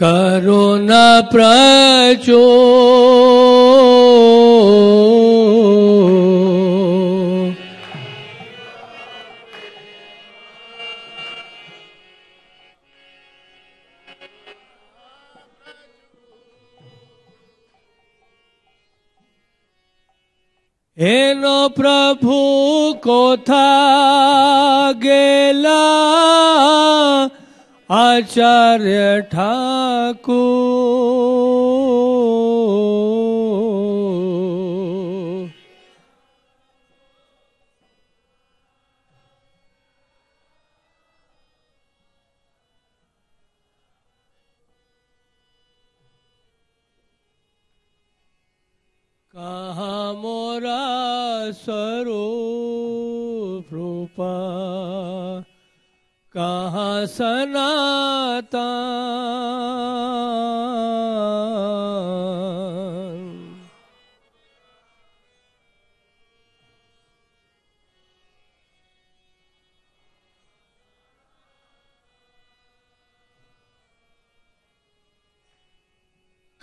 করুণা প্রচো এনো প্রভু কোথা आचार्य ठाकुर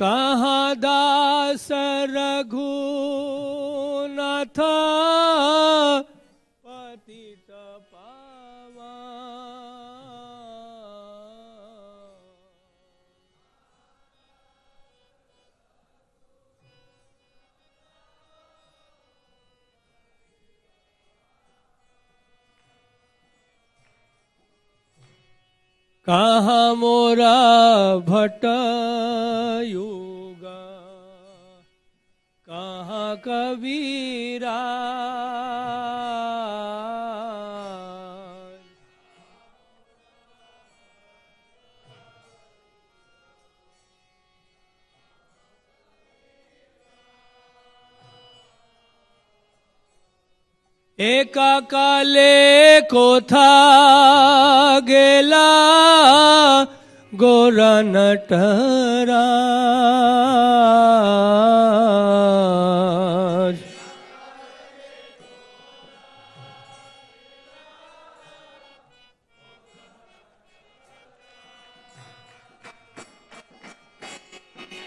कहा दास रघु रघुनाथ पतित पावा कहाँ मोरा भट्ट কোথা গেলা গোরা নটরা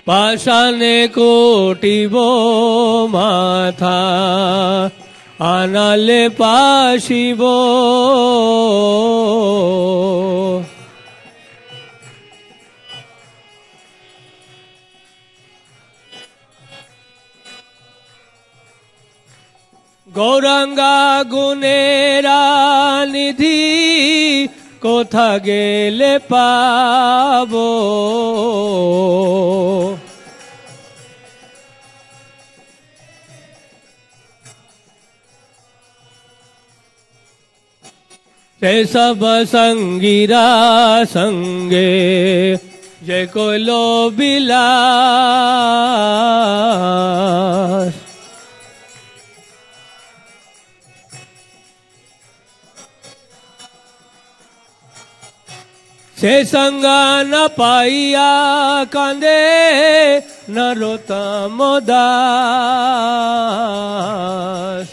পাশানে কোটিব মাথা আনালে পাশিব গৌরাঙ্গা গুণেরা নিধি কোথা গেলে পাবো ते सब संगीरा संगे जय को लो बिलास से संगा न पाइया कांदे न रोता मोदास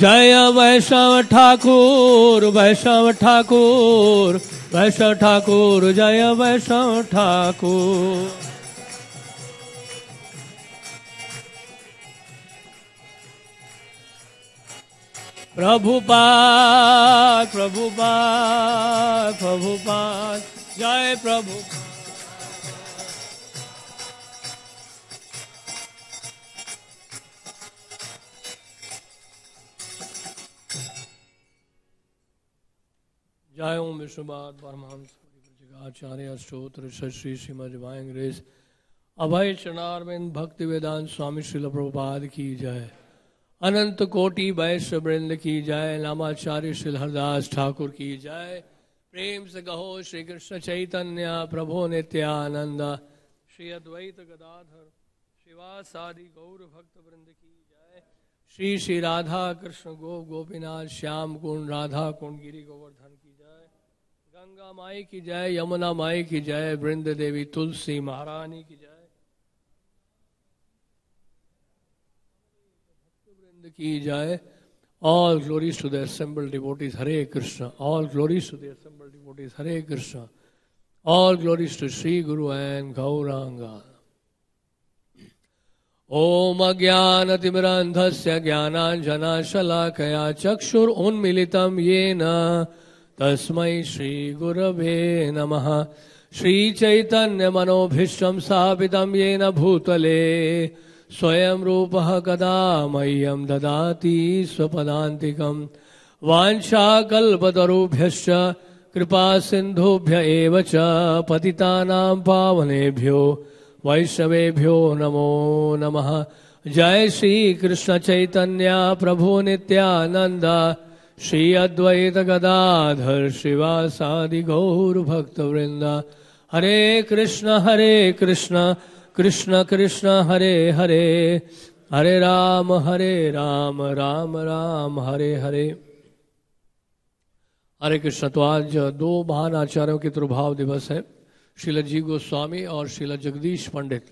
जय वैष्णव ठाकुर वैष्णव ठाकुर वैष्णव ठाकुर जय वैष्णव ठाकुर प्रभु प्रभुपाद प्रभु प्रभुपाद जय प्रभु Jai Om Vishwabad Paramahamsa आचार्य Stotra Shri Srimad Divine Grace अभय चरणारविंद भक्ति वेदान स्वामी श्रील प्रभुपाद की जय अनंत कोटि वैश्य वृंद की जय नामाचार्य श्री हरदास ठाकुर की जय प्रेम से कहो श्री कृष्ण चैतन्य प्रभो नित्यानंद श्री अद्वैत गदाधर शिवासादि गौर भक्त वृंद की जय श्री श्री राधा कृष्ण गोप गोपीनाथ श्याम कुंड राधा कुंड गिरी गोवर्धन की गंगा माई की जय यमुना माई की जय वृंद देवी तुलसी महारानी की जय वृंद की जय all glory to the devotees Hare Krishna all glory to the assembled devotees Hare Krishna all glory to Shri Guru and Gauranga ओम अज्ञान तिमरंध से ज्ञानांजना शलाकया चक्षुर उन्मिलितम ये न श्रीगुरव नम श्रीचैतन्य श्रीचैतन्यमनोभीष्टं स्थापितं येन भूतले स्वयं रूप कदा मह्यम ददाति स्वदाक वाञ्छाकल्पतरुभ्यश्च कृपा सिंधुभ्य पति पावनेभ्यो वैष्णवेभ्यो नमो नमः जय चैतन्य प्रभु नित्यानन्द श्री अद्वैत गदाधर शिवासादि वृंदा हरे कृष्ण हरे कृष्ण कृष्ण कृष्ण हरे हरे हरे राम हरे राम राम राम हरे हरे हरे कृष्ण तो आज दो महान आचार्यों के त्रुभाव दिवस है शिला जी गोस्वामी और शिला जगदीश पंडित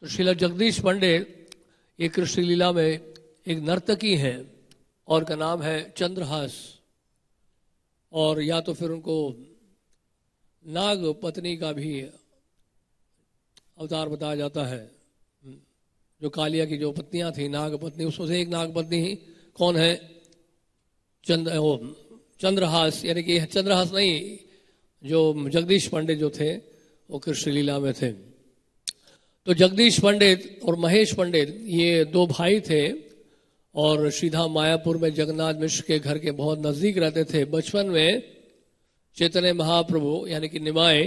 तो शिला जगदीश पंडित ये कृष्ण लीला में एक नर्तकी हैं और का नाम है चंद्रहास और या तो फिर उनको नाग पत्नी का भी अवतार बताया जाता है जो कालिया की जो पत्नियां थी नाग पत्नी उसमें से एक नाग पत्नी ही कौन है चंद्र वो चंद्रहास यानी कि चंद्रहास नहीं जो जगदीश पंडित जो थे वो कृष्ण लीला में थे तो जगदीश पंडित और महेश पंडित ये दो भाई थे और सीधा मायापुर में जगन्नाथ मिश्र के घर के बहुत नजदीक रहते थे बचपन में चेतने महाप्रभु यानी कि निमाए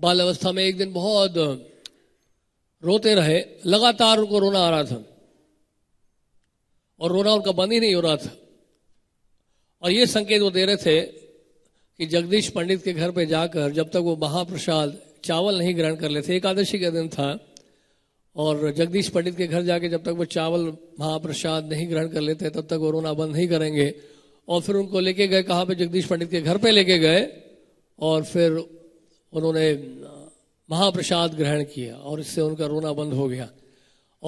बाल अवस्था में एक दिन बहुत रोते रहे लगातार उनको रोना आ रहा था और रोना उनका बंद ही नहीं हो रहा था और ये संकेत वो दे रहे थे कि जगदीश पंडित के घर पे जाकर जब तक वो महाप्रसाद चावल नहीं ग्रहण कर लेते एकादशी का दिन था और जगदीश पंडित के घर जाके जब तक वो चावल महाप्रसाद नहीं ग्रहण कर लेते तब तक वो रोना बंद नहीं करेंगे और फिर उनको लेके गए कहाँ पे जगदीश पंडित के घर पे लेके गए और फिर उन्होंने महाप्रसाद ग्रहण किया और इससे उनका रोना बंद हो गया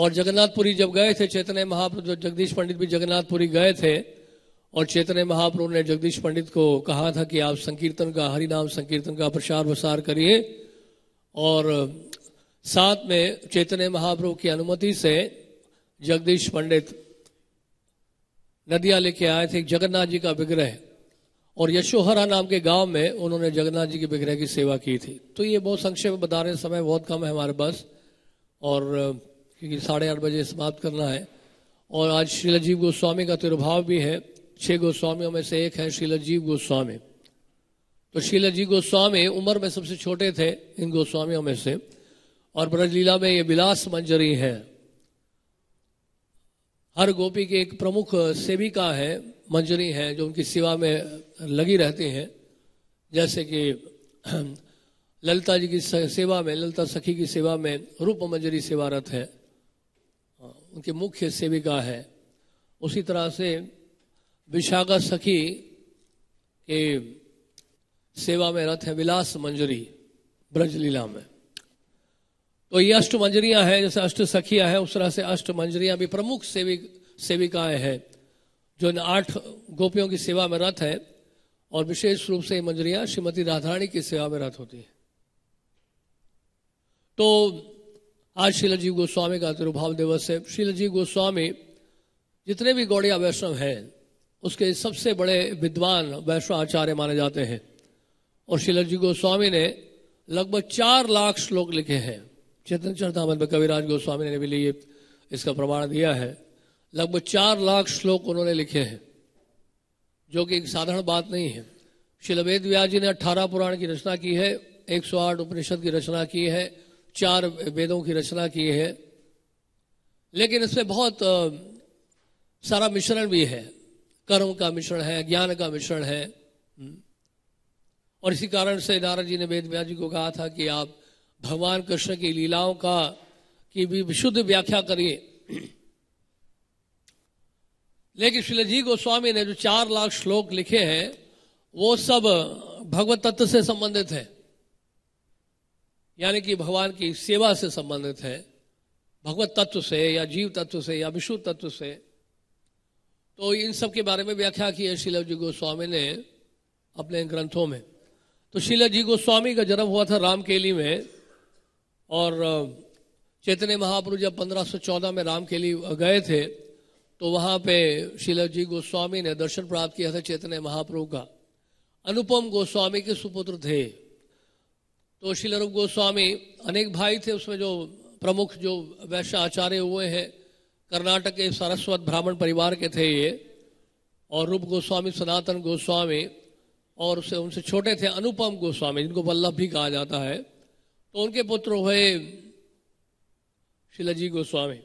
और जगन्नाथपुरी जब गए थे चैतन्य महाप्रभु जगदीश पंडित भी जगन्नाथपुरी गए थे और चैतन्य महाप्रभु ने जगदीश पंडित को कहा था कि आप संकीर्तन का हरिनाम संकीर्तन का प्रसार प्रसार करिए और साथ में चैतन्य महाप्रभु की अनुमति से जगदीश पंडित नदिया लेके आए थे जगन्नाथ जी का विग्रह और यशोहरा नाम के गांव में उन्होंने जगन्नाथ जी के विग्रह की सेवा की थी तो ये बहुत संक्षेप में बता रहे समय बहुत कम है हमारे पास और क्योंकि साढ़े आठ बजे समाप्त करना है और आज श्रीलजीव गोस्वामी का तिरुभाव भी है छह गोस्वामियों में से एक है श्रीलजीव गोस्वामी तो श्रीलजीव गोस्वामी उम्र में सबसे छोटे थे इन गोस्वामियों में से और ब्रजलीला में ये विलास मंजरी है हर गोपी के एक प्रमुख सेविका है मंजरी है जो उनकी सेवा में लगी रहती हैं जैसे कि ललिता जी की सेवा में ललिता सखी की सेवा में रूप मंजरी सेवारत है उनकी मुख्य सेविका है उसी तरह से विशाखा सखी के सेवा में रथ है विलास मंजरी ब्रजलीला में तो ये अष्ट मंजरियां हैं जैसे अष्ट सखिया है उस तरह से अष्ट मंजरियां भी प्रमुख सेविक सेविकाएं हैं जो इन आठ गोपियों की सेवा में रथ है और विशेष रूप से ये मंजरियां श्रीमती राधारणी की सेवा में रथ होती है तो आज शिलजी गोस्वामी का तिरुभाव दिवस है शिलाजी गोस्वामी जितने भी गौड़िया वैष्णव हैं उसके सबसे बड़े विद्वान वैष्णव आचार्य माने जाते हैं और शिलजी गोस्वामी ने लगभग चार लाख श्लोक लिखे हैं चेतन चरतामन में कविराज गोस्वामी ने भी लिए इसका प्रमाण दिया है लगभग चार लाख श्लोक उन्होंने लिखे हैं जो कि एक साधारण बात नहीं है शिल वेद व्यास जी ने अठारह पुराण की रचना की है एक सौ आठ उपनिषद की रचना की है चार वेदों की रचना की है लेकिन इसमें बहुत सारा मिश्रण भी है कर्म का मिश्रण है ज्ञान का मिश्रण है हम्म। और इसी कारण से नारद जी ने वेद व्यास जी को कहा था कि आप भगवान कृष्ण की लीलाओं का की भी विशुद्ध व्याख्या करिए लेकिन शिलजी गोस्वामी ने जो चार लाख श्लोक लिखे हैं वो सब भगवत तत्व से संबंधित है यानी कि भगवान की सेवा से संबंधित है भगवत तत्व से या जीव तत्व से या विश्व तत्व से तो इन सब के बारे में व्याख्या की है शीला जी गोस्वामी ने अपने ग्रंथों में तो शीला जी गोस्वामी का जन्म हुआ था रामकेली में और चैतन्य महाप्रभु जब 1514 में राम के लिए गए थे तो वहाँ पे शिला जी गोस्वामी ने दर्शन प्राप्त किया था चैतन्य महाप्रभु का अनुपम गोस्वामी के सुपुत्र थे तो शिल रूप गोस्वामी अनेक भाई थे उसमें जो प्रमुख जो वैश्य आचार्य हुए हैं कर्नाटक के सारस्वत ब्राह्मण परिवार के थे ये और रूप गोस्वामी सनातन गोस्वामी और उसे उनसे छोटे थे अनुपम गोस्वामी जिनको वल्लभ भी कहा जाता है तो उनके पुत्र हुए शिलाजी गोस्वामी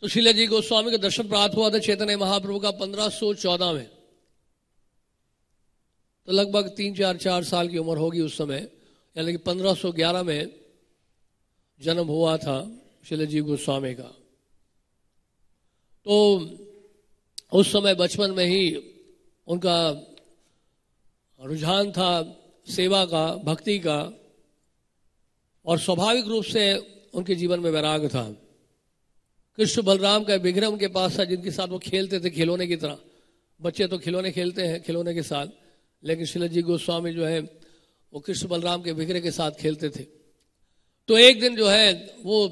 तो शिलाजी गोस्वामी का दर्शन प्राप्त हुआ था चैतन्य महाप्रभु का 1514 में तो लगभग तीन चार चार साल की उम्र होगी उस समय यानी कि 1511 में जन्म हुआ था शिलाजी गोस्वामी का तो उस समय बचपन में ही उनका रुझान था सेवा का भक्ति का और स्वाभाविक रूप से उनके जीवन में वैराग था कृष्ण बलराम का विग्रह उनके पास था जिनके साथ वो खेलते थे खिलौने की तरह बच्चे तो खिलौने खेलते हैं खिलौने के साथ लेकिन शिलजी गोस्वामी जो है वो कृष्ण बलराम के विग्रह के साथ खेलते थे तो एक दिन जो है वो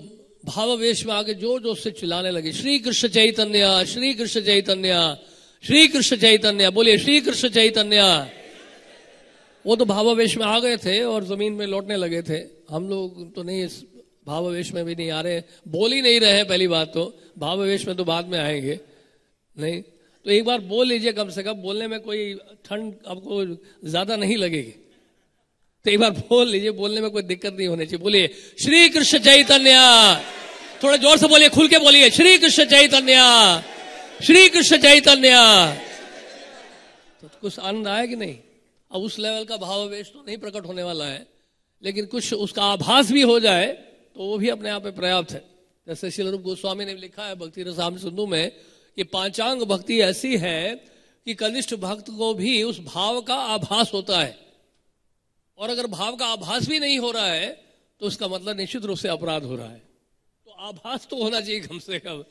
भावावेश में आके जोर जोर से चिल्लाने लगे श्री कृष्ण चैतन्य श्री कृष्ण चैतन्य श्री कृष्ण चैतन्य बोलिए श्री कृष्ण चैतन्य वो तो भावावेश में आ गए थे और जमीन में लौटने लगे थे हम लोग तो नहीं इस भावावेश में भी नहीं आ रहे बोल ही नहीं रहे पहली बात तो भावावेश में तो बाद में आएंगे नहीं तो एक बार बोल लीजिए कम से कम बोलने में कोई ठंड आपको ज्यादा नहीं लगेगी तो एक बार बोल लीजिए बोलने में कोई दिक्कत नहीं होनी चाहिए बोलिए श्री कृष्ण चैतन्य थोड़े जोर से बोलिए खुल के बोलिए श्री कृष्ण चैतन्य श्री कृष्ण चैतन्य तो कुछ आनंद आया कि नहीं अब उस लेवल का वेश तो नहीं प्रकट होने वाला है लेकिन कुछ उसका आभास भी हो जाए तो वो भी अपने आप में पर्याप्त है जैसे शिल रूप गोस्वामी ने लिखा है भक्ति रसाम सिंधु में कि पांचांग भक्ति ऐसी है कि कनिष्ठ भक्त को भी उस भाव का आभास होता है और अगर भाव का आभास भी नहीं हो रहा है तो उसका मतलब निश्चित रूप से अपराध हो रहा है तो आभास तो होना चाहिए कम से कम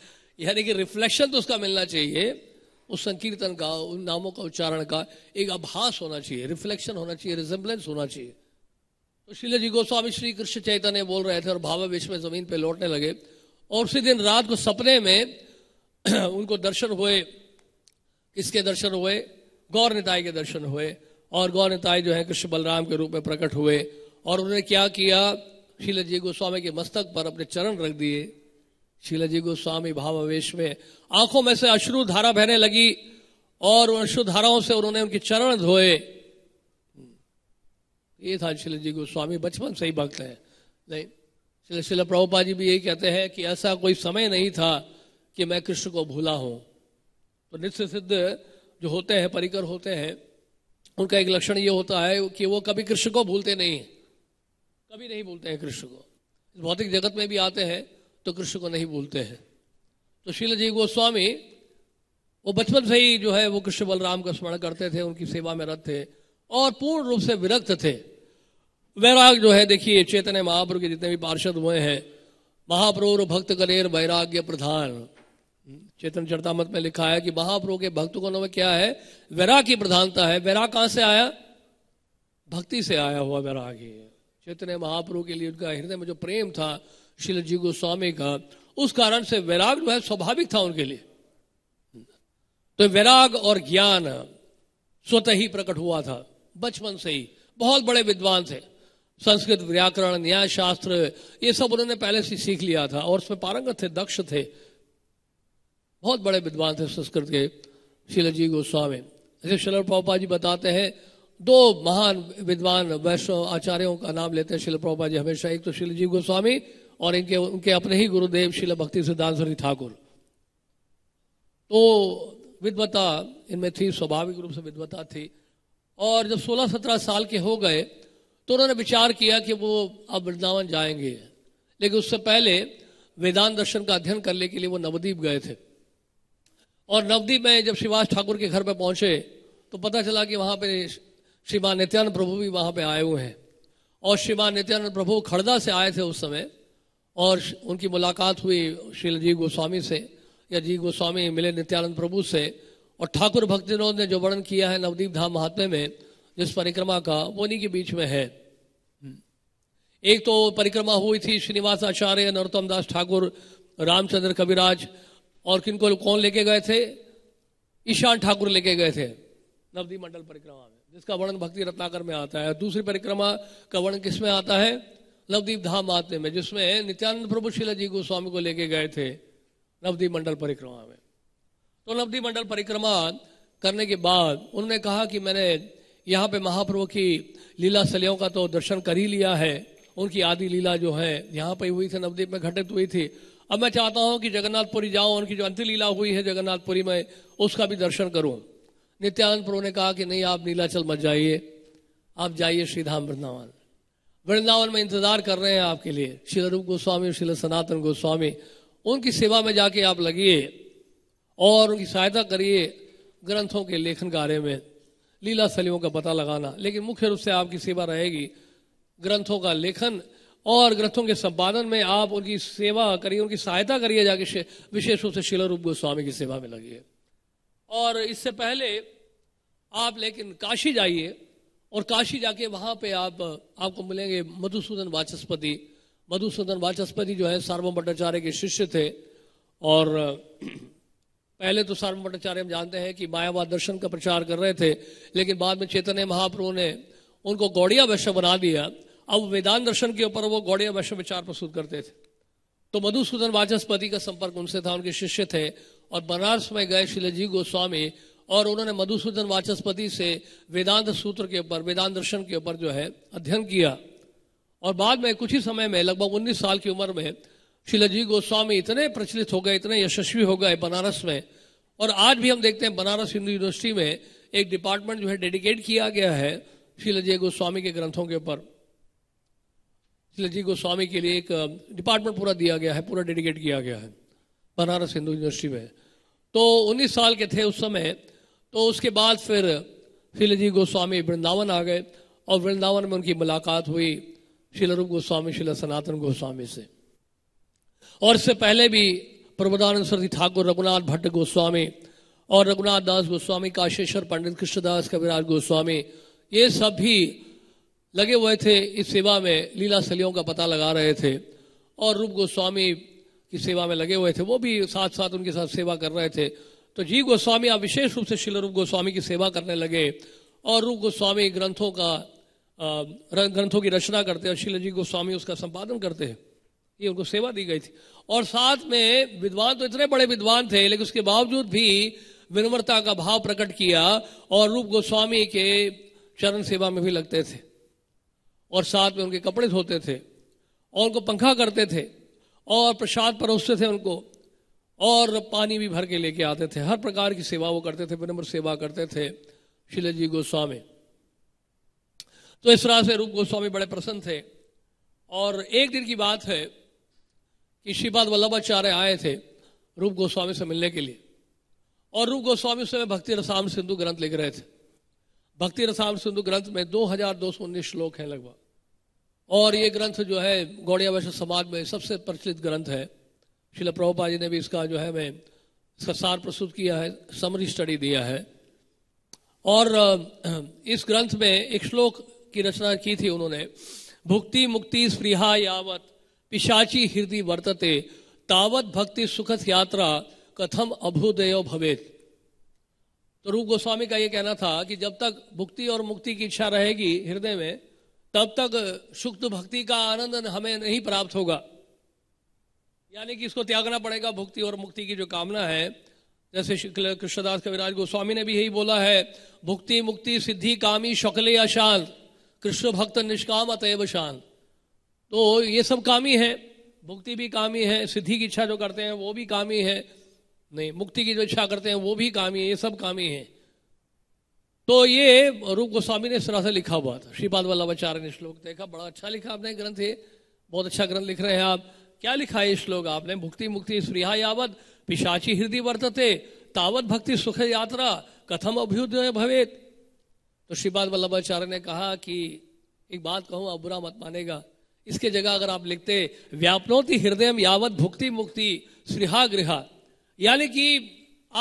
यानी कि रिफ्लेक्शन तो उसका मिलना चाहिए उस संकीर्तन का उन नामों का उच्चारण का एक आभास होना चाहिए रिफ्लेक्शन होना चाहिए रिजेम्बलेंस होना चाहिए तो शिला जी गोस्वामी श्री कृष्ण चैतन्य बोल रहे थे और भावावेश में जमीन पे लौटने लगे और उसी दिन रात को सपने में उनको दर्शन हुए किसके दर्शन हुए गौर निताय के दर्शन हुए और गौर निताय जो है कृष्ण बलराम के रूप में प्रकट हुए और उन्होंने क्या किया शिला जी गोस्वामी के मस्तक पर अपने चरण रख दिए शीला जी गोस्वामी भावावेश में आंखों में से अश्रु धारा बहने लगी और उन अश्रु धाराओं से उन्होंने उनके चरण धोए ये था शीला जी गोस्वामी बचपन से ही भक्त है नहीं शिला शिला प्रभुपा जी भी यही कहते हैं कि ऐसा कोई समय नहीं था कि मैं कृष्ण को भूला हूं तो नित्य सिद्ध जो होते हैं परिकर होते हैं उनका एक लक्षण ये होता है कि वो कभी कृष्ण को भूलते नहीं कभी नहीं भूलते हैं कृष्ण को भौतिक जगत में भी आते हैं तो कृष्ण को नहीं भूलते हैं तो शीला जी गोस्वामी वो बचपन से ही जो है वो कृष्ण बलराम का स्मरण करते थे उनकी सेवा में रत थे और पूर्ण रूप से विरक्त थे वैराग जो है देखिए चेतन महाप्रभु के जितने भी पार्षद हुए हैं महाप्रभु भक्त कलेर वैराग्य प्रधान चेतन चरतामत में लिखा है कि महाप्रभु के को में क्या है वैराग की प्रधानता है वैराग कहां से आया भक्ति से आया हुआ वैराग ही चेतन महाप्रभु के लिए उनका हृदय में जो प्रेम था शिल जी गोस्वामी का उस कारण से वैराग जो है स्वाभाविक था उनके लिए तो वैराग और ज्ञान स्वतः ही प्रकट हुआ था बचपन से ही बहुत बड़े विद्वान थे संस्कृत व्याकरण न्याय शास्त्र ये सब उन्होंने पहले से सीख लिया था और उसमें पारंगत थे दक्ष थे बहुत बड़े विद्वान थे संस्कृत के जी गोस्वामी जैसे शिल पापा जी बताते हैं दो महान विद्वान वैष्णव आचार्यों का नाम लेते हैं शिल प्रभुपा जी हमेशा एक तो शिलजी गोस्वामी और इनके उनके अपने ही गुरुदेव शिल भक्ति सिद्धांत सरि ठाकुर तो विद्वता इनमें थी स्वाभाविक रूप से विद्वता थी और जब 16-17 साल के हो गए तो उन्होंने विचार किया कि वो अब वृंदावन जाएंगे लेकिन उससे पहले वेदांत दर्शन का अध्ययन करने के लिए वो नवदीप गए थे और नवद्वीप में जब शिवास ठाकुर के घर पर पहुंचे तो पता चला कि वहां पर श्रीमान नित्यानंद प्रभु भी वहां पे आए हुए हैं और श्रीमान नित्यानंद प्रभु खड़दा से आए थे उस समय और उनकी मुलाकात हुई श्रील गोस्वामी से या जी गोस्वामी मिले नित्यानंद प्रभु से और ठाकुर भक्तिनोद ने जो वर्णन किया है नवदीप धाम महात्मे में जिस परिक्रमा का वो उन्हीं के बीच में है एक तो परिक्रमा हुई थी श्रीनिवास आचार्य नरोत्तम दास ठाकुर रामचंद्र कविराज और किनको कौन लेके गए थे ईशान ठाकुर लेके गए थे नवदीप मंडल परिक्रमा में जिसका वर्णन भक्ति रत्नाकर में आता है दूसरी परिक्रमा का वर्णन किस में आता है नवदीप धाम आते में जिसमें नित्यानंद प्रभु शिला जी गोस्वामी को लेके गए थे नवदीप मंडल परिक्रमा में तो नवदीप मंडल परिक्रमा करने के बाद उन्होंने कहा कि मैंने यहाँ पे महाप्रभु की लीला सलियों का तो दर्शन कर ही लिया है उनकी आदि लीला जो है यहाँ पर हुई थी नवदीप में घटित हुई थी अब मैं चाहता हूँ कि जगन्नाथपुरी जाऊँ उनकी जो अंतिम लीला हुई है जगन्नाथपुरी में उसका भी दर्शन करूँ नित्यानंद प्रभु ने कहा कि नहीं आप नीलाचल मत जाइए आप जाइए श्रीधाम वृंदावन वृंदावन में इंतजार कर रहे हैं आपके लिए शिल रूप गोस्वामी और शिल सनातन गोस्वामी उनकी सेवा में जाके आप लगिए और उनकी सहायता करिए ग्रंथों के लेखन कार्य में लीला शैलियों का पता लगाना लेकिन मुख्य रूप से आपकी सेवा रहेगी ग्रंथों का लेखन और ग्रंथों के संपादन में आप उनकी सेवा करिए उनकी सहायता करिए जाके विशेष रूप से शिला रूप गोस्वामी की सेवा में लगिए और इससे पहले आप लेकिन काशी जाइए और काशी जाके वहां पे आप आपको मिलेंगे मधुसूदन वाचस्पति मधुसूदन वाचस्पति जो है सार्वम भट्टाचार्य के शिष्य थे और पहले तो सार्वम भट्टाचार्य हम जानते हैं कि मायावाद दर्शन का प्रचार कर रहे थे लेकिन बाद में चैतन्य महाप्रभु ने उनको गौड़िया वैश्य बना दिया अब वेदांत दर्शन के ऊपर वो गौड़िया वैश्य विचार प्रस्तुत करते थे तो मधुसूदन वाचस्पति का संपर्क उनसे था उनके शिष्य थे और बनारस में गए शिलजी गोस्वामी और उन्होंने मधुसूदन वाचस्पति से वेदांत सूत्र के ऊपर वेदांत दर्शन के ऊपर जो है अध्ययन किया और बाद में कुछ ही समय में लगभग 19 साल की उम्र में शिलाजी गोस्वामी इतने प्रचलित हो गए इतने यशस्वी हो गए बनारस में और आज भी हम देखते हैं बनारस हिंदू यूनिवर्सिटी में एक डिपार्टमेंट जो है डेडिकेट किया गया है शिलाजी गोस्वामी के ग्रंथों के ऊपर शिलाजी गोस्वामी के लिए एक डिपार्टमेंट पूरा दिया गया है पूरा डेडिकेट किया गया है बनारस हिंदू यूनिवर्सिटी में तो 19 साल के थे उस समय तो उसके बाद फिर शिलजी गोस्वामी वृंदावन आ गए और वृंदावन में उनकी मुलाकात हुई शिल रूप गोस्वामी शिला सनातन गोस्वामी से और इससे पहले भी प्रबोधानंद सरस्वती ठाकुर रघुनाथ भट्ट गोस्वामी और रघुनाथ दास गोस्वामी काशेश्वर पंडित कृष्णदास कविराज गोस्वामी ये सब भी लगे हुए थे इस सेवा में लीला सलियों का पता लगा रहे थे और रूप गोस्वामी की सेवा में लगे हुए थे वो भी साथ साथ उनके साथ सेवा कर रहे थे तो जी गोस्वामी आप विशेष रूप से शिल रूप गोस्वामी की सेवा करने लगे और रूप गोस्वामी ग्रंथों का ग्रंथों की रचना करते और शिल जी गोस्वामी उसका संपादन करते हैं ये उनको सेवा दी गई थी और साथ में विद्वान तो इतने बड़े विद्वान थे लेकिन उसके बावजूद भी विनम्रता का भाव प्रकट किया और रूप गोस्वामी के चरण सेवा में भी लगते थे और साथ में उनके कपड़े धोते थे और उनको पंखा करते थे और प्रसाद परोसते थे उनको और पानी भी भर के लेके आते थे हर प्रकार की सेवा वो करते थे विनम्र सेवा करते थे शिल जी गोस्वामी तो इस तरह से रूप गोस्वामी बड़े प्रसन्न थे और एक दिन की बात है कि श्रीपाद वल्लभाचार्य आए थे रूप गोस्वामी से मिलने के लिए और रूप गोस्वामी उस समय भक्ति रसाम सिंधु ग्रंथ लिख रहे थे भक्ति रसाम सिंधु ग्रंथ में दो हजार दो सौ उन्नीस श्लोक है लगभग और ये ग्रंथ जो है गौड़िया वैश्य समाज में सबसे प्रचलित ग्रंथ है शिल प्रभुपा जी ने भी इसका जो है मैं इसका सार प्रस्तुत किया है समरी स्टडी दिया है और इस ग्रंथ में एक श्लोक की रचना की थी उन्होंने भुक्ति मुक्ति स्प्रिहा यावत पिशाची हृदय वर्तते तावत भक्ति सुखद यात्रा कथम अभुदय भवेत तो रूप गोस्वामी का यह कहना था कि जब तक भुक्ति और मुक्ति की इच्छा रहेगी हृदय में तब तक सुख भक्ति का आनंद हमें नहीं प्राप्त होगा यानी कि इसको त्यागना पड़ेगा भुक्ति और मुक्ति की जो कामना है जैसे कृष्णदास कविराज गोस्वामी ने भी यही बोला है भुक्ति मुक्ति सिद्धि कामी शक्ले अशांत कृष्ण भक्त निष्काम अतएव शांत तो ये सब कामी है भुक्ति भी कामी है सिद्धि की इच्छा जो करते हैं वो भी कामी है नहीं मुक्ति की जो इच्छा करते हैं वो भी कामी है ये सब कामी है तो ये रूप गोस्वामी ने इस तरह से लिखा हुआ था श्रीपाद वल्लभाचार्य ने श्लोक देखा बड़ा अच्छा लिखा आपने ग्रंथ ये बहुत अच्छा ग्रंथ लिख रहे हैं आप क्या लिखा है श्लोक आपने भुक्ति मुक्ति स्प्रिया यावत पिशाची हृदय वर्तते तावत भक्ति सुख यात्रा कथम अभ्युदय भवेत तो श्रीपाद वल्लभाचार्य ने कहा कि एक बात कहूं आप बुरा मत मानेगा इसके जगह अगर आप लिखते व्यापनोति हृदय यावत भुक्ति मुक्ति स्नेहा गृह यानी कि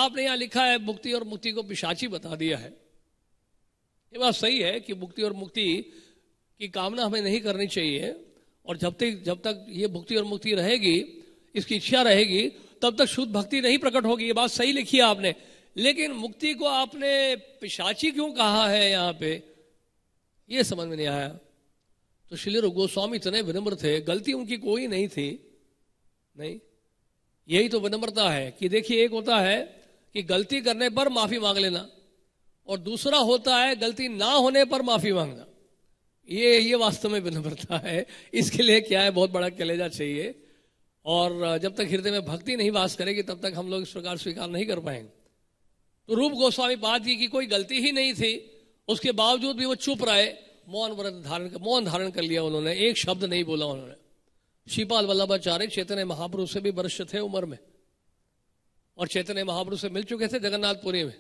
आपने यहां लिखा है मुक्ति और मुक्ति को पिशाची बता दिया है ये बात सही है कि मुक्ति और मुक्ति की कामना हमें नहीं करनी चाहिए और जब तक जब तक ये भुक्ति और मुक्ति रहेगी इसकी इच्छा रहेगी तब तक शुद्ध भक्ति नहीं प्रकट होगी ये बात सही लिखी है आपने लेकिन मुक्ति को आपने पिशाची क्यों कहा है यहां पे ये समझ में नहीं आया तो श्री रूप गोस्वामी इतने विनम्र थे गलती उनकी कोई नहीं थी नहीं यही तो विनम्रता है कि देखिए एक होता है कि गलती करने पर माफी मांग लेना और दूसरा होता है गलती ना होने पर माफी मांगना ये ये वास्तव में विनम्रता है इसके लिए क्या है बहुत बड़ा कलेजा चाहिए और जब तक हृदय में भक्ति नहीं वास करेगी तब तक हम लोग इस प्रकार स्वीकार नहीं कर पाएंगे तो रूप गोस्वामी बात की कि कोई गलती ही नहीं थी उसके बावजूद भी वो चुप रहे मौन व्रत धारण कर मौन धारण कर लिया उन्होंने एक शब्द नहीं बोला उन्होंने श्रीपाल वल्लभाचार्य चैतन्य महापुरुष से भी वरिष्ठ थे उम्र में और चैतन्य महापुरुष से मिल चुके थे जगन्नाथपुरी में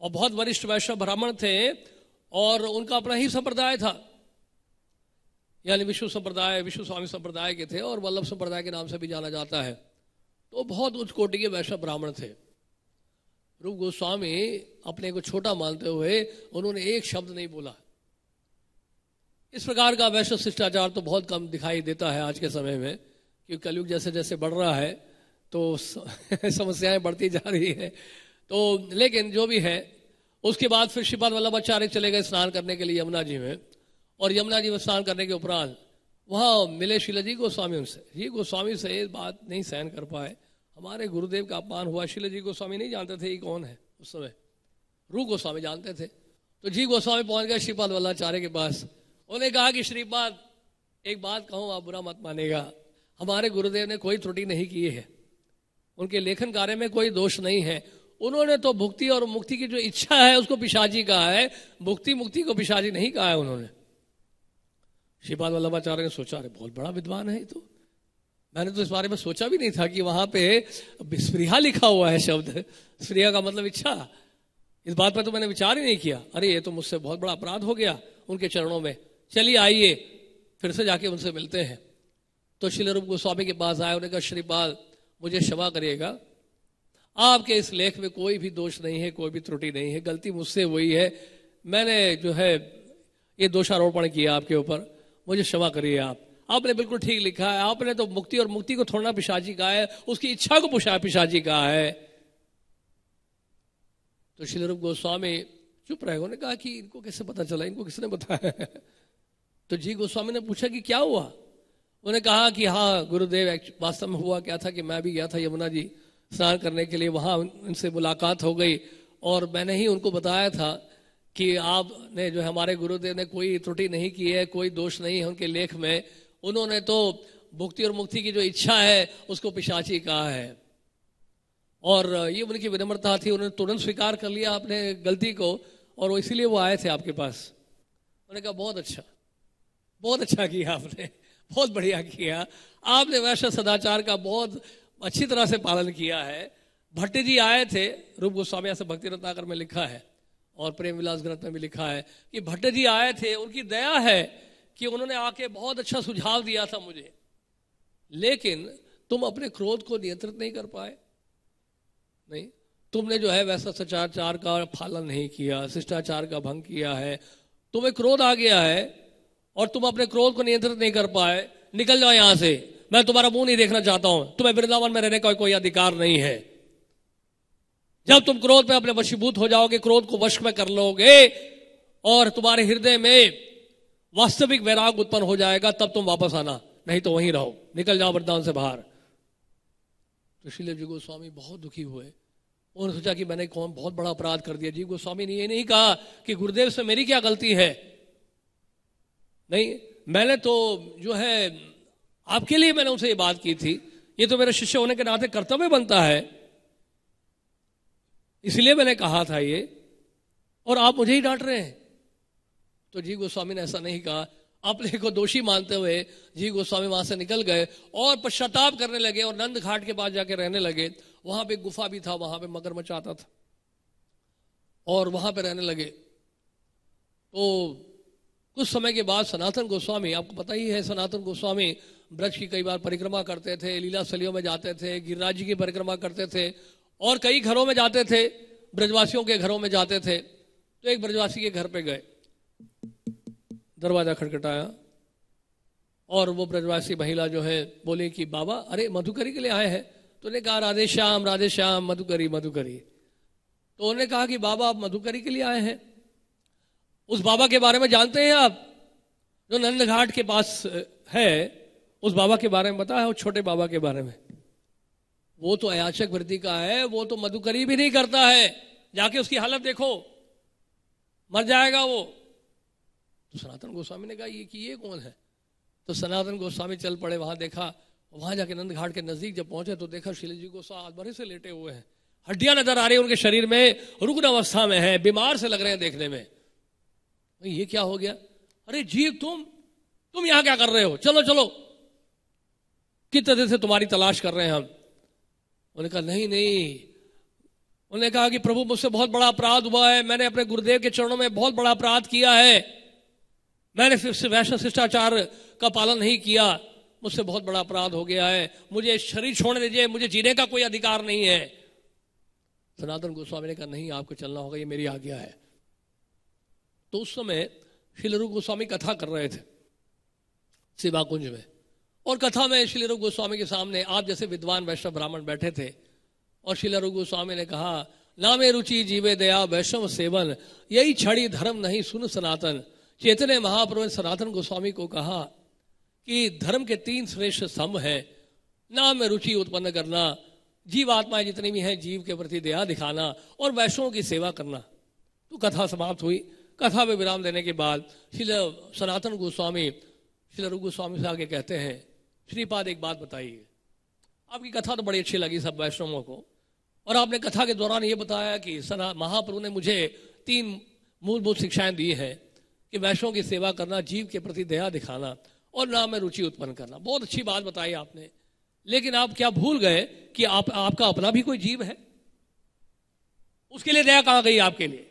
और बहुत वरिष्ठ वैष्णव ब्राह्मण थे और उनका अपना ही संप्रदाय था यानी विश्व संप्रदाय विश्व स्वामी संप्रदाय के थे और वल्लभ संप्रदाय के नाम से भी जाना जाता है तो बहुत उच्च कोटि के वैश्व ब्राह्मण थे रूप गोस्वामी अपने को छोटा मानते हुए उन्होंने एक शब्द नहीं बोला इस प्रकार का वैश्व शिष्टाचार तो बहुत कम दिखाई देता है आज के समय में क्योंकि कलयुग जैसे जैसे बढ़ रहा है तो समस्याएं बढ़ती जा रही है तो लेकिन जो भी है उसके बाद फिर श्रीपाद वल्लभाचार्य चले गए स्नान करने के लिए यमुना जी में और यमुना जी में स्नान करने के उपरांत वहाँ मिले शिला जी गोस्वामी उनसे ये गोस्वामी से ये बात नहीं सहन कर पाए हमारे गुरुदेव का अपमान हुआ शिला जी गोस्वामी नहीं जानते थे ये कौन है उस समय रू गोस्वामी जानते थे तो जी गोस्वामी पहुंच गए श्रीपाद वल्लाचार्य के पास उन्होंने कहा कि श्रीपाद एक बात कहूँ आप बुरा मत मानेगा हमारे गुरुदेव ने कोई त्रुटि नहीं की है उनके लेखन कार्य में कोई दोष नहीं है उन्होंने तो भुक्ति और मुक्ति की जो इच्छा है उसको पिशाजी कहा है भुक्ति मुक्ति को पिशाजी नहीं कहा है उन्होंने श्रीपाद वल्लभाचार्य ने सोचा अरे बहुत बड़ा विद्वान है तो मैंने तो इस बारे में सोचा भी नहीं था कि वहां पे स्प्रिया लिखा हुआ है शब्द स्प्रिया का मतलब इच्छा इस बात पर तो मैंने विचार ही नहीं किया अरे ये तो मुझसे बहुत बड़ा अपराध हो गया उनके चरणों में चलिए आइए फिर से जाके उनसे मिलते हैं तो शिलरूप रूप गोस्वामी के पास आए उन्हें कहा श्रीपाल मुझे क्षमा करिएगा आपके इस लेख में कोई भी दोष नहीं है कोई भी त्रुटि नहीं है गलती मुझसे हुई है मैंने जो है ये दोषारोपण किया आपके ऊपर मुझे क्षमा करिए आप आपने बिल्कुल ठीक लिखा है आपने तो मुक्ति और मुक्ति को थोड़ना पिशाची कहा है उसकी इच्छा को पिशाची कहा है तो श्री रूप गोस्वामी चुप रहे उन्होंने कहा कि इनको कैसे पता चला इनको किसने बताया तो जी गोस्वामी ने पूछा कि क्या हुआ उन्होंने कहा कि हाँ गुरुदेव वास्तव में हुआ क्या था कि मैं भी गया था यमुना जी स्नान करने के लिए वहाँ उनसे मुलाकात हो गई और मैंने ही उनको बताया था कि आपने जो हमारे गुरुदेव ने कोई त्रुटि नहीं की है कोई दोष नहीं है उनके लेख में उन्होंने तो भुक्ति और मुक्ति की जो इच्छा है उसको पिशाची कहा है और ये उनकी विनम्रता थी उन्होंने तुरंत स्वीकार कर लिया अपने गलती को और इसीलिए वो आए थे आपके पास उन्होंने कहा बहुत अच्छा बहुत अच्छा किया आपने बहुत बढ़िया किया आपने वैश्य सदाचार का बहुत अच्छी तरह से पालन किया है भट्ट जी आए थे रूप गोस्वामी से भक्ति रत्नाकर में लिखा है और प्रेम विलास ग्रंथ में भी लिखा है कि भट्ट जी आए थे उनकी दया है कि उन्होंने आके बहुत अच्छा सुझाव दिया था मुझे लेकिन तुम अपने क्रोध को नियंत्रित नहीं कर पाए नहीं तुमने जो है वैसा सचाचार का पालन नहीं किया शिष्टाचार का भंग किया है तुम्हें क्रोध आ गया है और तुम अपने क्रोध को नियंत्रित नहीं कर पाए निकल जाओ यहां से मैं तुम्हारा मुंह नहीं देखना चाहता हूं तुम्हें वृंदावन में रहने का कोई अधिकार नहीं है जब तुम क्रोध में अपने वशीभूत हो जाओगे क्रोध को वश में कर लोगे और तुम्हारे हृदय में वास्तविक वैराग उत्पन्न हो जाएगा तब तुम वापस आना नहीं तो वहीं रहो निकल जाओ वृंदावन से बाहर तो श्रील जी गोस्वामी बहुत दुखी हुए उन्होंने सोचा कि मैंने कौन बहुत बड़ा अपराध कर दिया जी गोस्वामी ने ये नहीं कहा कि गुरुदेव से मेरी क्या गलती है नहीं मैंने तो जो है आपके लिए मैंने उनसे ये बात की थी ये तो मेरे शिष्य होने के नाते कर्तव्य बनता है इसलिए मैंने कहा था ये और आप मुझे ही डांट रहे हैं तो जी गोस्वामी ने ऐसा नहीं कहा अपने को दोषी मानते हुए जी गोस्वामी वहां से निकल गए और पश्चाताप करने लगे और नंद घाट के पास जाके रहने लगे वहां पे गुफा भी था वहां पे मगर आता था और वहां पे रहने लगे तो कुछ समय के बाद सनातन गोस्वामी आपको पता ही है सनातन गोस्वामी ब्रज की कई बार परिक्रमा करते थे लीला सलियों में जाते थे गिरिराज जी की परिक्रमा करते थे और कई घरों में जाते थे ब्रजवासियों के घरों में जाते थे तो एक ब्रजवासी के घर पे गए दरवाजा खटखटाया और वो ब्रजवासी महिला जो है बोले कि बाबा अरे मधुकरी के लिए आए हैं तो उन्हें कहा राधे श्याम राधे श्याम मधुकरी मधुकरी तो उन्होंने कहा कि बाबा आप मधुकरी के लिए आए हैं उस बाबा के बारे में जानते हैं आप जो नंद घाट के पास है उस बाबा के बारे में बताया उस छोटे बाबा के बारे में वो तो अयाचक वृत्ति का है वो तो मधुकरी भी नहीं करता है जाके उसकी हालत देखो मर जाएगा वो तो सनातन गोस्वामी ने कहा ये कि ये कौन है तो सनातन गोस्वामी चल पड़े वहां देखा वहां जाके नंद घाट के नजदीक जब पहुंचे तो देखा शिल जी गोस्वा हाथ भरे से लेटे हुए हैं हड्डियां नजर आ रही है उनके शरीर में रुग्ण अवस्था में है बीमार से लग रहे हैं देखने में ये क्या हो गया अरे जीव तुम तुम यहां क्या कर रहे हो चलो चलो किस तरह से तुम्हारी तलाश कर रहे हैं हम उन्होंने कहा नहीं नहीं उन्होंने कहा कि प्रभु मुझसे बहुत बड़ा अपराध हुआ है मैंने अपने गुरुदेव के चरणों में बहुत बड़ा अपराध किया है मैंने वैष्णव शिष्टाचार का पालन नहीं किया मुझसे बहुत बड़ा अपराध हो गया है मुझे शरीर छोड़ दीजिए मुझे जीने का कोई अधिकार नहीं है सनातन गोस्वामी ने कहा नहीं आपको चलना होगा ये मेरी आज्ञा है तो उस समय शिलरू गोस्वामी कथा कर रहे थे सेवा कुंज में और कथा में श्री गोस्वामी के सामने आप जैसे विद्वान वैष्णव ब्राह्मण बैठे थे और शिला गोस्वामी ने कहा नामे रुचि जीवे दया वैष्णव सेवन यही छड़ी धर्म नहीं सुन सनातन चेतने महाप्रभु ने सनातन गोस्वामी को कहा कि धर्म के तीन श्रेष्ठ स्तंभ हैं नाम में रुचि उत्पन्न करना जीव आत्माएं जितनी भी हैं जीव के प्रति दया दिखाना और वैष्णव की सेवा करना तो कथा समाप्त हुई कथा में विराम देने के बाद श्री सनातन गोस्वामी रघु गोस्वामी से आगे कहते हैं श्रीपाद एक बात बताइए आपकी कथा तो बड़ी अच्छी लगी सब वैष्णवों को और आपने कथा के दौरान ये बताया कि सना महाप्रभु ने मुझे तीन मूलभूत शिक्षाएं दी हैं कि वैष्णव की सेवा करना जीव के प्रति दया दिखाना और नाम में रुचि उत्पन्न करना बहुत अच्छी बात बताई आपने लेकिन आप क्या भूल गए कि आप आपका अपना भी कोई जीव है उसके लिए दया कहां गई आपके लिए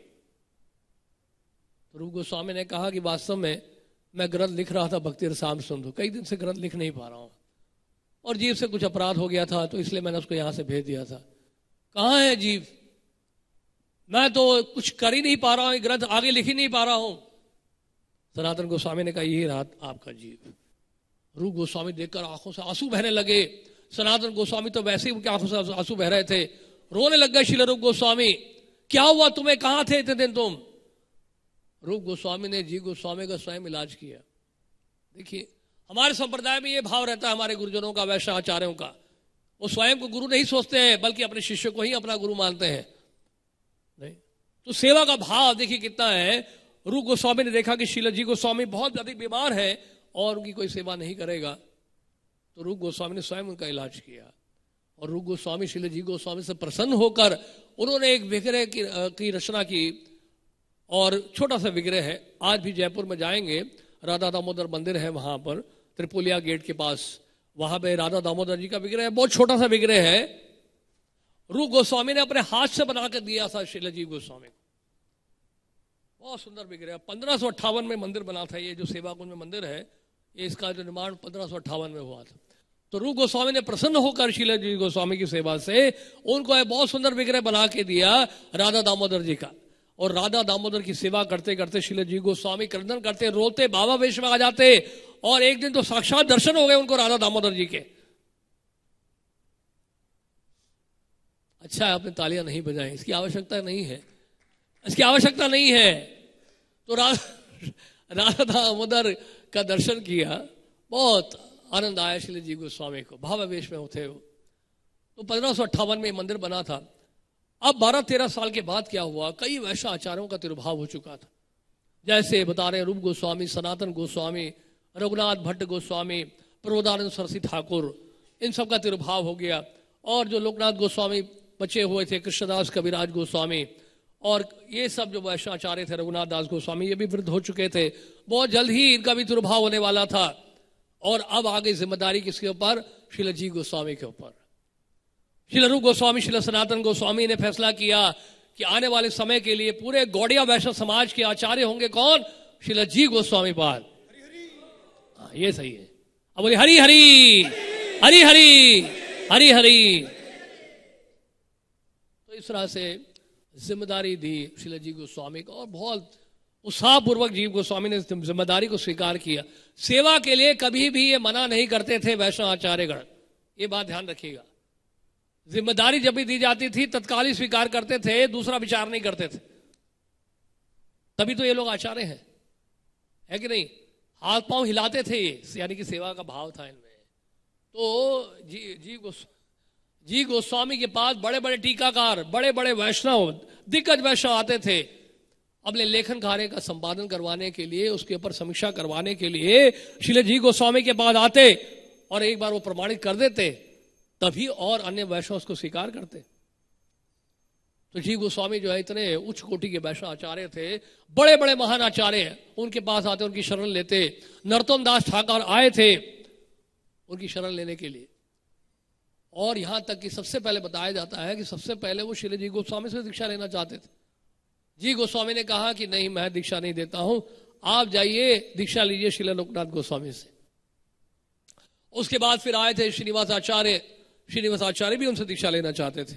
तो रूप गोस्वामी ने कहा कि वास्तव में मैं ग्रंथ लिख रहा था भक्ति रसाम सुन दो कई दिन से ग्रंथ लिख नहीं पा रहा हूं और जीव से कुछ अपराध हो गया था तो इसलिए मैंने उसको यहां से भेज दिया था कहा है जीव मैं तो कुछ कर ही नहीं पा रहा हूं ग्रंथ आगे लिख ही नहीं पा रहा हूं सनातन गोस्वामी ने कहा यही रहा आपका जीव रू गोस्वामी देखकर आंखों से आंसू बहने लगे सनातन गोस्वामी तो वैसे ही उनकी आंखों से आंसू बह रहे थे रोने लग गए शिलरूप गोस्वामी क्या हुआ तुम्हें कहाँ थे इतने दिन तुम रूप गोस्वामी ने जी गोस्वामी का स्वयं इलाज किया देखिए हमारे संप्रदाय में ये भाव रहता है हमारे गुरुजनों का वैश्य आचार्यों का वो स्वयं को गुरु नहीं सोचते हैं बल्कि अपने शिष्य को ही अपना गुरु मानते हैं नहीं तो सेवा का भाव देखिए कितना है रूप गोस्वामी ने देखा कि शीला जी गोस्वामी बहुत अधिक बीमार है और उनकी कोई सेवा नहीं करेगा तो रूप गोस्वामी ने स्वयं उनका इलाज किया और रूप गोस्वामी शीला जी गोस्वामी से प्रसन्न होकर उन्होंने एक विग्रह की, की रचना की और छोटा सा विग्रह है आज भी जयपुर में जाएंगे राधा दामोदर मंदिर है वहां पर त्रिपुलिया गेट के पास वहां पे राधा दामोदर जी का विग्रह है बहुत छोटा सा विग्रह है रू गोस्वामी ने अपने हाथ से बनाकर दिया था शिलाजीव गोस्वामी को बहुत सुंदर विग्रह पंद्रह में मंदिर बना था ये जो सेवाकुंड में मंदिर है ये इसका जो निर्माण पंद्रह में हुआ था तो रू गोस्वामी ने प्रसन्न होकर शिला जी गोस्वामी की सेवा से उनको बहुत सुंदर विग्रह बना के दिया राधा दामोदर जी का और राधा दामोदर की सेवा करते करते शिल जी गोस्वामी क्रंदन करते रोते बाबा वेश में आ जाते और एक दिन तो साक्षात दर्शन हो गए उनको राधा दामोदर जी के अच्छा आपने तालियां नहीं बजाई इसकी आवश्यकता नहीं है इसकी आवश्यकता नहीं है तो राधा राधा दामोदर का दर्शन किया बहुत आनंद आया शिल जी गोस्वामी को वेश में उठे हो तो पंद्रह में मंदिर बना था अब बारह तेरह साल के बाद क्या हुआ कई वैश्या आचार्यों का तिरुभाव हो चुका था जैसे बता रहे रूप गोस्वामी सनातन गोस्वामी रघुनाथ भट्ट गोस्वामी प्रबोधानंद सरसी ठाकुर इन सब का तिरुभाव हो गया और जो लोकनाथ गोस्वामी बचे हुए थे कृष्णदास कविराज गोस्वामी और ये सब जो वैश्वाचार्य थे रघुनाथ दास गोस्वामी ये भी वृद्ध हो चुके थे बहुत जल्द ही इनका भी दुर्भाव होने वाला था और अब आ गई जिम्मेदारी किसके ऊपर शिलजी गोस्वामी के ऊपर शिलरू गोस्वामी श्री सनातन गोस्वामी ने फैसला किया कि आने वाले समय के लिए पूरे गौड़िया वैष्णव समाज के आचार्य होंगे कौन शिला जी गोस्वामी पाल हाँ, ये सही है अब बोले हरी हरी हरी हरी हरी हरी तो इस तरह से जिम्मेदारी दी शिला जी गोस्वामी को और बहुत उत्साहपूर्वक जीव गोस्वामी ने जिम्मेदारी को स्वीकार किया सेवा के लिए कभी भी ये मना नहीं करते थे वैष्णव आचार्यगण ये बात ध्यान रखिएगा जिम्मेदारी जब भी दी जाती थी तत्काल ही स्वीकार करते थे दूसरा विचार नहीं करते थे तभी तो ये लोग आचार्य हैं है कि नहीं हाथ पांव हिलाते थे ये यानी कि सेवा का भाव था इनमें तो जी जी गोस्वामी जी गोस्वामी के पास बड़े बड़े टीकाकार बड़े बड़े वैष्णव दिग्गज वैष्णव आते थे अपने लेखन कार्य का संपादन करवाने के लिए उसके ऊपर समीक्षा करवाने के लिए शिले जी गोस्वामी के पास आते और एक बार वो प्रमाणित कर देते तभी और अन्य वैश्य उसको स्वीकार करते तो जी गोस्वामी जो है इतने उच्च कोटि के वैश्य आचार्य थे बड़े बड़े महान आचार्य उनके पास आते उनकी शरण लेते नरतम दास ठाकर आए थे उनकी शरण लेने के लिए और यहां तक कि सबसे पहले बताया जाता है कि सबसे पहले वो श्री जी गोस्वामी से दीक्षा लेना चाहते थे जी गोस्वामी ने कहा कि नहीं मैं दीक्षा नहीं देता हूं आप जाइए दीक्षा लीजिए श्री लोकनाथ गोस्वामी से उसके बाद फिर आए थे श्रीनिवास आचार्य श्रीनिवास आचार्य भी उनसे दीक्षा लेना चाहते थे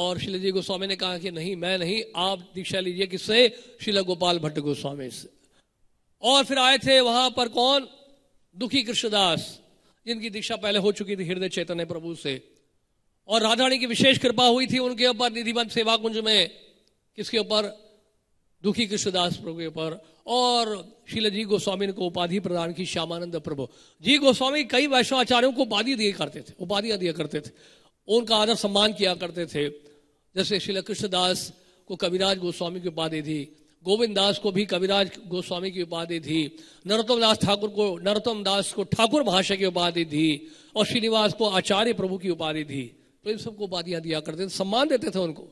और शिला जी गोस्वामी ने कहा कि नहीं मैं नहीं आप दीक्षा लीजिए किससे शिला गोपाल भट्ट गोस्वामी से और फिर आए थे वहां पर कौन दुखी कृष्णदास जिनकी दीक्षा पहले हो चुकी थी हृदय चैतन्य प्रभु से और राधाणी की विशेष कृपा हुई थी उनके ऊपर निधिमत सेवा कुंज में किसके ऊपर दुखी कृष्णदास प्रभु पर और शिल जी गोस्वामी ने को उपाधि प्रदान की श्यामानंद प्रभु जी गोस्वामी कई वैष्णवाचार्यों को उपाधि दिए करते थे उपाधियां दिया करते थे उनका आदर सम्मान किया करते थे जैसे शिला कृष्णदास को कविराज गोस्वामी की उपाधि दी गोविंद दास को भी कविराज गोस्वामी की उपाधि दी नरोत्तम दास ठाकुर को नरोत्तम दास को ठाकुर भाषा की उपाधि दी और श्रीनिवास को आचार्य प्रभु की उपाधि दी तो इन सबको उपाधियां दिया करते थे सम्मान देते थे उनको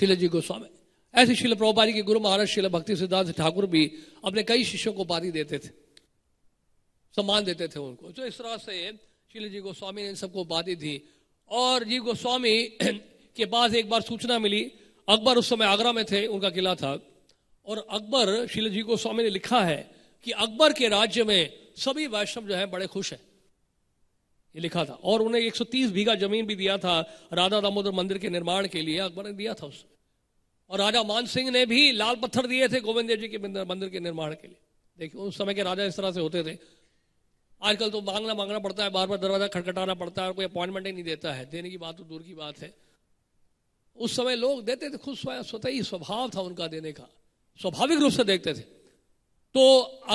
शिल जी गोस्वामी ऐसे शिल प्रभुपादी के गुरु महाराज शिल भक्ति सिद्धांत ठाकुर भी अपने कई शिष्यों को उपाधि देते थे सम्मान देते थे उनको तो इस तरह से शिल जी गोस्वामी ने इन सबको उपाधि दी और जी गोस्वामी के पास एक बार सूचना मिली अकबर उस समय आगरा में थे उनका किला था और अकबर शिल जी गोस्वामी ने लिखा है कि अकबर के राज्य में सभी वैष्णव जो है बड़े खुश हैं ये लिखा था और उन्हें 130 बीघा जमीन भी दिया था राधा दामोदर मंदिर के निर्माण के लिए अकबर ने दिया था उसमें और राजा मानसिंह ने भी लाल पत्थर दिए थे गोविंद देव जी के मंदिर के निर्माण के लिए देखिए उस समय के राजा इस तरह से होते थे आजकल तो मांगना मांगना पड़ता है बार बार दरवाजा खटखटाना पड़ता है और कोई अपॉइंटमेंट ही नहीं देता है देने की बात तो दूर की बात है उस समय लोग देते थे खुद स्वतः ही स्वभाव था उनका देने का स्वाभाविक रूप से देखते थे तो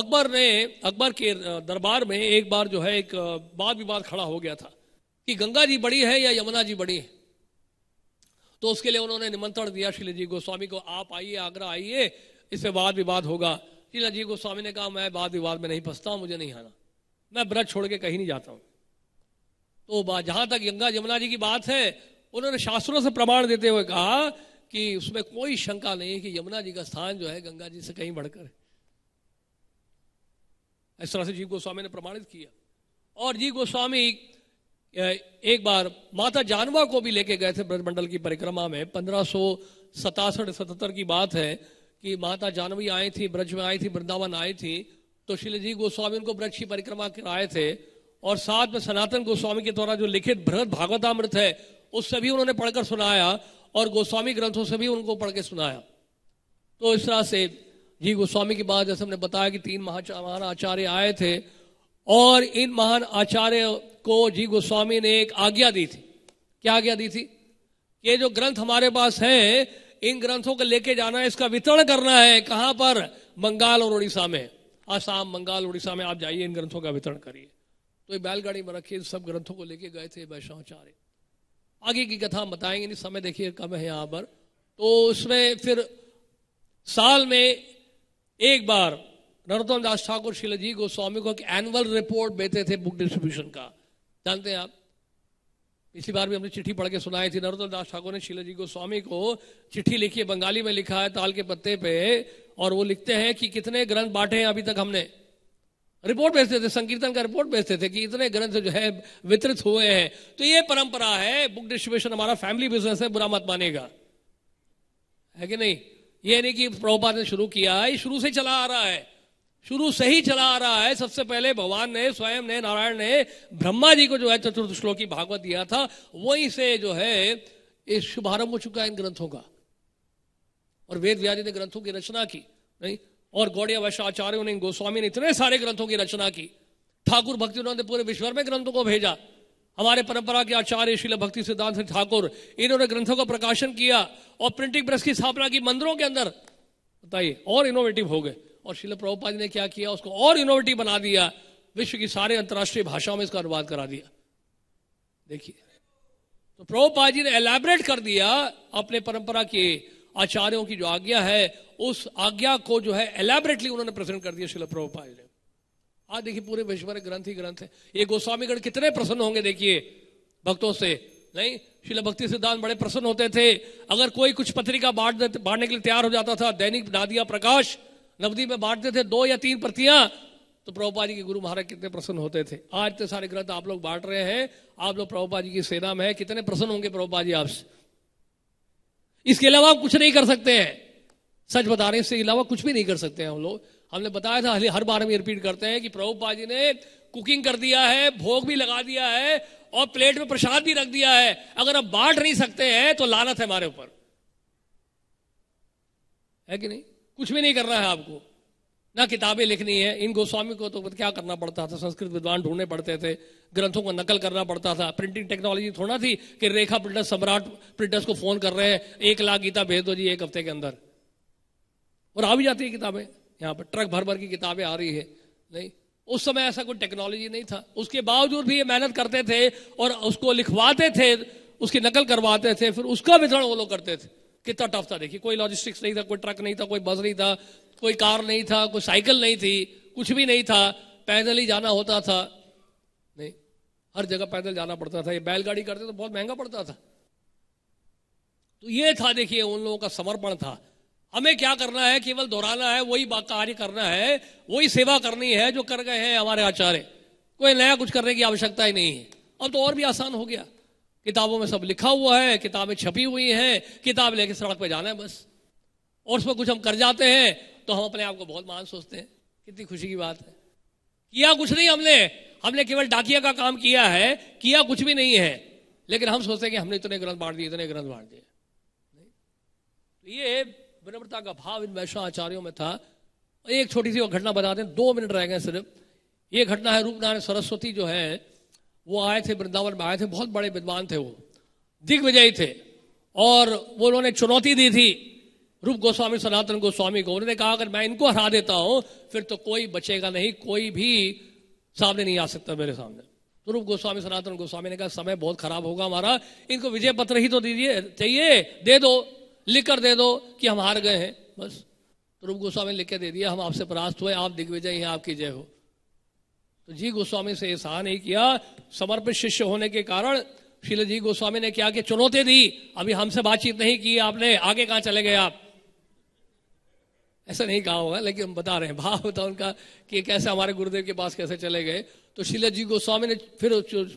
अकबर ने अकबर के दरबार में एक बार जो है एक वाद विवाद खड़ा हो गया था कि गंगा जी बड़ी है या यमुना जी बड़ी है तो उसके लिए उन्होंने निमंत्रण दिया श्रीला जी गोस्वामी को आप आइए आगरा आइए इससे वाद विवाद होगा श्रीला जी गोस्वामी ने कहा मैं वाद विवाद में नहीं फंसता मुझे नहीं आना मैं ब्रत छोड़ के कहीं नहीं जाता हूं तो जहां तक गंगा यमुना जी की बात है उन्होंने शास्त्रों से प्रमाण देते हुए कहा कि उसमें कोई शंका नहीं है कि यमुना जी का स्थान जो है गंगा जी से कहीं बढ़कर है इस तरह से जी गोस्वामी ने प्रमाणित किया और जी गोस्वामी एक बार माता जानवा को भी लेके गए थे ब्रजमंडल की परिक्रमा में पंद्रह सो सतासठ सतहत्तर की बात है कि माता जानवी आई थी ब्रज में आई थी वृंदावन आई थी तो शिलजी जी गोस्वामी उनको ब्रज की परिक्रमा कराए थे और साथ में सनातन गोस्वामी के द्वारा जो लिखित भरत भागवतामृत है उससे भी उन्होंने पढ़कर सुनाया और गोस्वामी ग्रंथों से भी उनको पढ़ के सुनाया तो इस तरह से जी गोस्वामी की बात जैसे हमने बताया कि तीन महान आचार्य आए थे और इन महान आचार्य को जी गोस्वामी ने एक आज्ञा दी थी क्या आज्ञा दी थी ये जो ग्रंथ हमारे पास है इन ग्रंथों को लेके जाना है इसका वितरण करना है कहां पर बंगाल और उड़ीसा में आसाम बंगाल उड़ीसा में आप जाइए इन ग्रंथों का वितरण करिए तो ये बैलगाड़ी में रखिए सब ग्रंथों को लेके गए थे वैष्णवाचार्य आगे की कथा हम बताएंगे नहीं समय देखिए कम है यहां पर तो उसमें फिर साल में एक बार नरोत्तम दास ठाकुर शिलाजी गोस्वामी को एक एनुअल रिपोर्ट देते थे बुक डिस्ट्रीब्यूशन का जानते हैं आप पिछली बार भी हमने चिट्ठी पढ़ के सुनाई थी नरोत्तम दास ठाकुर ने शिला जी गोस्वामी को चिट्ठी लिखी है बंगाली में लिखा है ताल के पत्ते पे और वो लिखते हैं कि कितने ग्रंथ बांटे हैं अभी तक हमने रिपोर्ट भेजते थे संकीर्तन का रिपोर्ट भेजते थे कि इतने ग्रंथ जो है वितरित हुए हैं तो ये परंपरा है बुक डिस्ट्रीब्यूशन हमारा फैमिली बिजनेस है बुरा मत मानेगा है कि नहीं ये नहीं कि प्रभुपात ने शुरू किया है शुरू से चला आ रहा है शुरू से ही चला आ रहा है सबसे पहले भगवान ने स्वयं ने नारायण ने ब्रह्मा जी को जो है चतुर्थ श्लोकी भागवत दिया था वहीं से जो है इस शुभारंभ हो चुका है इन ग्रंथों का और वेद व्याधि ने ग्रंथों की रचना की नहीं और गौड़िया वैश्य आचार्यों ने गोस्वामी ने इतने सारे ग्रंथों की रचना की ठाकुर भक्ति उन्होंने पूरे विश्व में ग्रंथों को भेजा हमारे परंपरा के आचार्य शिल भक्ति सिद्धांत ठाकुर इन्होंने ग्रंथों का प्रकाशन किया और प्रिंटिंग प्रेस की स्थापना की मंदिरों के अंदर बताइए और इनोवेटिव हो गए और शिल प्रभुपाद ने क्या किया उसको और इनोवेटिव बना दिया विश्व की सारे अंतर्राष्ट्रीय भाषाओं में इसका अनुवाद करा दिया देखिए तो प्रभुपाद जी ने एलैबरेट कर दिया अपने परंपरा के आचार्यों की जो आज्ञा है उस आज्ञा को जो है एलैबरेटली उन्होंने प्रेजेंट कर दिया शिल प्रभुपाद ने आज देखिए पूरे विश्व में ग्रंथ ही ग्रंथ है ये गोस्वामीगण कितने प्रसन्न होंगे देखिए भक्तों से नहीं शिल भक्ति सिद्धांत बड़े प्रसन्न होते थे अगर कोई कुछ पत्रिका बांट बांटने के लिए तैयार हो जाता था दैनिक नादिया प्रकाश नवदीप में बांटते थे दो या तीन प्रतियां तो प्रभुपा जी के गुरु महाराज कितने प्रसन्न होते थे आज तो सारे ग्रंथ आप लोग बांट रहे हैं आप लोग प्रभुपा जी की सेना में है कितने प्रसन्न होंगे प्रभुपा जी आपसे इसके अलावा कुछ नहीं कर सकते हैं सच बता रहे हैं इसके अलावा कुछ भी नहीं कर सकते हैं हम लोग हमने बताया था हर बार हम रिपीट करते हैं कि प्रभुपा जी ने कुकिंग कर दिया है भोग भी लगा दिया है और प्लेट में प्रसाद भी रख दिया है अगर आप बांट नहीं सकते हैं तो लानत है हमारे ऊपर है कि नहीं कुछ भी नहीं करना है आपको ना किताबें लिखनी है इन गोस्वामी को तो क्या करना पड़ता था संस्कृत विद्वान ढूंढने पड़ते थे ग्रंथों को नकल करना पड़ता था प्रिंटिंग टेक्नोलॉजी थोड़ा थी कि रेखा प्रिंटर सम्राट प्रिंटर्स को फोन कर रहे हैं एक लाख गीता भेज दो जी एक हफ्ते के अंदर और आ भी जाती है किताबें यहाँ पर ट्रक भर भर की किताबें आ रही है नहीं उस समय ऐसा कोई टेक्नोलॉजी नहीं था उसके बावजूद भी ये मेहनत करते थे और उसको लिखवाते थे उसकी नकल करवाते थे फिर उसका वितरण वो लोग करते थे कितना टफ था देखिए कोई लॉजिस्टिक्स नहीं था कोई ट्रक नहीं था कोई बस नहीं था कोई कार नहीं था कोई साइकिल नहीं थी कुछ भी नहीं था पैदल ही जाना होता था नहीं हर जगह पैदल जाना पड़ता था ये बैलगाड़ी करते तो बहुत महंगा पड़ता था तो ये था देखिए उन लोगों का समर्पण था हमें क्या करना है केवल दोहराना है वही कार्य करना है वही सेवा करनी है जो कर गए हैं हमारे आचार्य कोई नया कुछ करने की आवश्यकता ही नहीं है अब तो और भी आसान हो गया किताबों में सब लिखा हुआ है किताबें छपी हुई हैं किताब लेके सड़क पे जाना है बस और उसमें कुछ हम कर जाते हैं तो हम अपने आप को बहुत मान सोचते हैं कितनी खुशी की बात है किया कुछ नहीं हमने हमने केवल डाकिया का काम किया है किया कुछ भी नहीं है लेकिन हम सोचते हैं कि हमने इतने ग्रंथ बांट दिए इतने ग्रंथ बांट दिए तो ये विनम्रता का भाव इन वैष्णव आचार्यों में था एक छोटी सी घटना बता दें दो मिनट रह गए सिर्फ ये घटना है रूपनारायण सरस्वती जो है वो आए थे वृंदावन में आए थे बहुत बड़े विद्वान थे वो दिग्विजयी थे और वो उन्होंने चुनौती दी थी रूप गोस्वामी सनातन गोस्वामी को उन्होंने कहा अगर मैं इनको हरा देता हूं फिर तो कोई बचेगा नहीं कोई भी सामने नहीं आ सकता मेरे सामने तो रूप गोस्वामी सनातन गोस्वामी ने कहा समय बहुत खराब होगा हमारा इनको विजय पत्र ही तो दीजिए चाहिए दे दो लिख कर दे दो कि हम हार गए हैं बस तो रूप गोस्वामी लिख के दे दिया हम आपसे परास्त हुए आप दिग्विजय हैं आपकी जय हो तो जी गोस्वामी से ऐसा नहीं किया समर्पित शिष्य होने के कारण शिल जी गोस्वामी ने क्या कि चुनौती दी अभी हमसे बातचीत नहीं की आपने आगे कहा चले गए आप ऐसा नहीं कहा होगा लेकिन हम बता रहे हैं भाव था उनका कि कैसे हमारे गुरुदेव के पास कैसे चले गए तो शिल जी गोस्वामी ने फिर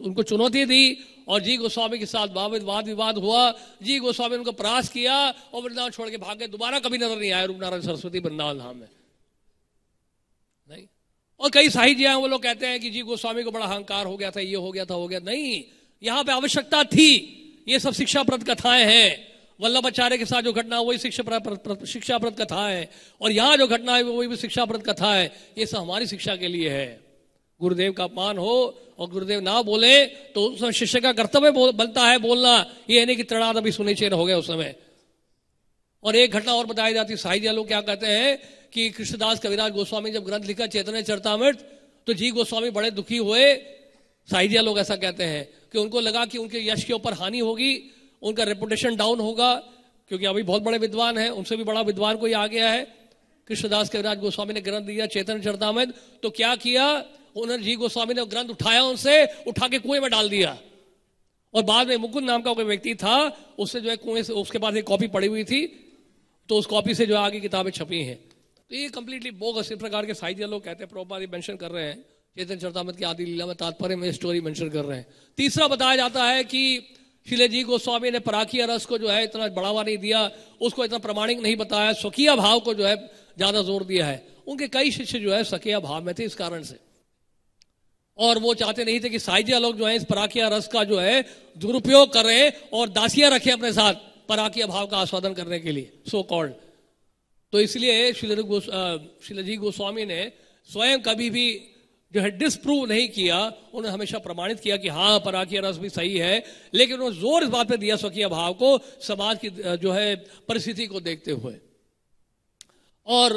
उनको चुनौती दी और जी गोस्वामी के साथ वाद विवाद हुआ जी गोस्वामी उनको परास किया और वृंदावन छोड़ के भाग गए दोबारा कभी नजर नहीं आया रूपनारायण सरस्वती वृंदावन धाम में और कई साहित्य वो लोग कहते हैं कि जी गोस्वामी को बड़ा अहंकार हो गया था ये हो गया था हो गया नहीं यहां पे आवश्यकता थी ये सब शिक्षाप्रद कथाएं हैं वल्लभाचार्य के साथ जो घटना वही शिक्षा शिक्षाप्रद कथा है और यहाँ जो घटना है वही भी शिक्षाप्रद कथा है ये सब हमारी शिक्षा के लिए है गुरुदेव का अपमान हो और गुरुदेव ना बोले तो उस समय शिष्य का कर्तव्य बनता है बोलना ये नहीं कि तड़ाद अभी सुनिश्चित हो गया उस समय और एक घटना और बताई जाती है साहित्य लोग क्या कहते हैं कि कृष्णदास कविराज गोस्वामी जब ग्रंथ लिखा चेतन चरतामृत तो जी गोस्वामी बड़े दुखी हुए साहिदिया लोग ऐसा कहते हैं कि उनको लगा कि उनके यश के ऊपर हानि होगी उनका रेपुटेशन डाउन होगा क्योंकि अभी बहुत बड़े विद्वान हैं उनसे भी बड़ा विद्वान कोई आ गया है कृष्णदास कविराज गोस्वामी ने ग्रंथ दिया चेतन चरतामृत तो क्या किया उन्होंने जी गोस्वामी ने ग्रंथ उठाया उनसे उठा के कुएं में डाल दिया और बाद में मुकुंद नाम का कोई व्यक्ति था उससे जो है कुएं से उसके पास एक कॉपी पड़ी हुई थी तो उस कॉपी से जो आगे किताबें छपी हैं तो ये कंप्लीटली बोगस इस प्रकार के साहित्य लोग कहते हैं प्रोपादी मेंशन कर रहे हैं चेतन चरतामत की आदि लीला में तात्पर्य में स्टोरी मेंशन कर रहे हैं तीसरा बताया जाता है कि शिले जी गोस्वामी ने पराखी रस को जो है इतना बढ़ावा नहीं दिया उसको इतना प्रमाणिक नहीं बताया स्वकीय भाव को जो है ज्यादा जोर दिया है उनके कई शिष्य जो है स्वकीय भाव में थे इस कारण से और वो चाहते नहीं थे कि साहित्य लोग जो है इस पराकिया रस का जो है दुरुपयोग करें और दासियां रखें अपने साथ पराकीय भाव का आस्वादन करने के लिए सो so कॉल्ड तो इसलिए शिलाजी गोस, गोस्वामी ने स्वयं कभी भी जो है डिसप्रूव नहीं किया उन्होंने हमेशा प्रमाणित किया कि हाँ पराकी रस भी सही है लेकिन उन्होंने जोर इस बात पर दिया स्वकीय भाव को समाज की जो है परिस्थिति को देखते हुए और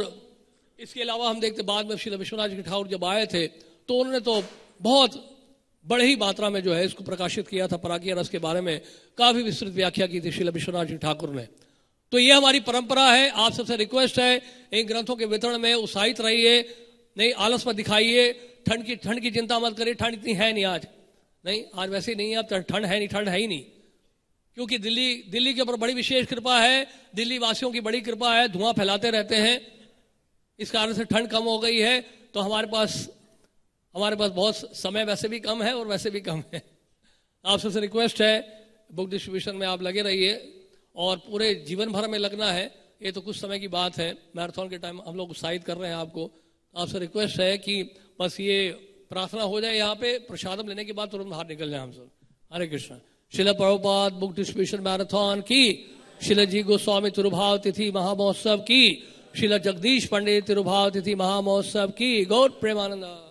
इसके अलावा हम देखते बाद में श्री विश्वनाथ जी ठाकुर जब आए थे तो उन्होंने तो बहुत बड़ी ही मात्रा में जो है इसको प्रकाशित किया था पराकीय रस के बारे में काफी विस्तृत व्याख्या की थी श्री विश्वनाथ जी ठाकुर ने तो ये हमारी परंपरा है आप सबसे रिक्वेस्ट है इन ग्रंथों के वितरण में उत्साहित रहिए नहीं आलस पर दिखाइए ठंड की ठंड की चिंता मत करिए ठंड इतनी है नहीं आज नहीं आज वैसे नहीं है अब ठंड है नहीं ठंड है ही नहीं क्योंकि दिल्ली दिल्ली के ऊपर बड़ी विशेष कृपा है दिल्ली वासियों की बड़ी कृपा है धुआं फैलाते रहते हैं इस कारण से ठंड कम हो गई है तो हमारे पास हमारे पास बहुत समय वैसे भी कम है और वैसे भी कम है आप सबसे रिक्वेस्ट है बुक डिस्ट्रीब्यूशन में आप लगे रहिए और पूरे जीवन भर में लगना है ये तो कुछ समय की बात है मैराथन के टाइम हम लोग उत्साहित कर रहे हैं आपको तो आपसे रिक्वेस्ट है कि बस ये प्रार्थना हो जाए यहाँ पे प्रसादम लेने के बाद तुरंत बाहर निकल जाए हम सब हरे कृष्ण शिला प्रभुपाद बुक डिस्ट्रीब्यूशन मैराथन की शिला जी गोस्वामी तिरुभाव तिथि महामहोत्सव की शिला जगदीश पंडित तिरुभाव तिथि महामहोत्सव की गौर प्रेमानंदा